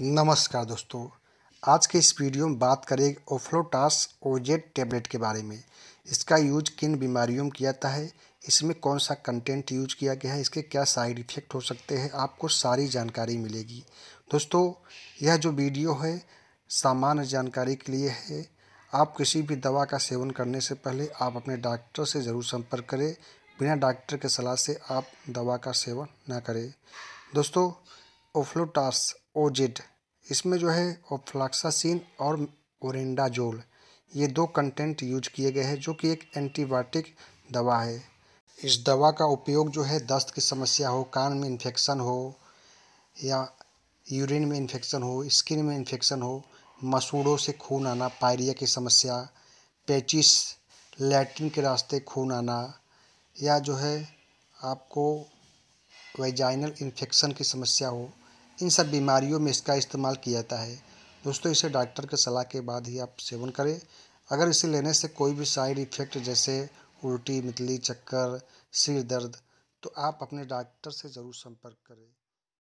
नमस्कार दोस्तों आज के इस वीडियो में बात करेंगे ओफ्लोटास ओजेड टेबलेट के बारे में इसका यूज किन बीमारियों में किया जाता है इसमें कौन सा कंटेंट यूज किया गया है इसके क्या साइड इफ़ेक्ट हो सकते हैं आपको सारी जानकारी मिलेगी दोस्तों यह जो वीडियो है सामान्य जानकारी के लिए है आप किसी भी दवा का सेवन करने से पहले आप अपने डॉक्टर से ज़रूर संपर्क करें बिना डॉक्टर के सलाह से आप दवा का सेवन ना करें दोस्तों ओफ्लोटास ओजेड इसमें जो है ओफ्लाक्सासिन और ओरेंडाजोल ये दो कंटेंट यूज किए गए हैं जो कि एक एंटीबायोटिक दवा है इस दवा का उपयोग जो है दस्त की समस्या हो कान में इन्फेक्शन हो या यूरिन में इन्फेक्शन हो स्किन में इन्फेक्शन हो मसूड़ों से खून आना पायरिया की समस्या पेचिस लैट्रिन के रास्ते खून आना या जो है आपको वेजाइनल इन्फेक्शन की समस्या हो इन सब बीमारियों में इसका इस्तेमाल किया जाता है दोस्तों इसे डॉक्टर के सलाह के बाद ही आप सेवन करें अगर इसे लेने से कोई भी साइड इफ़ेक्ट जैसे उल्टी मितली चक्कर सिर दर्द तो आप अपने डॉक्टर से ज़रूर संपर्क करें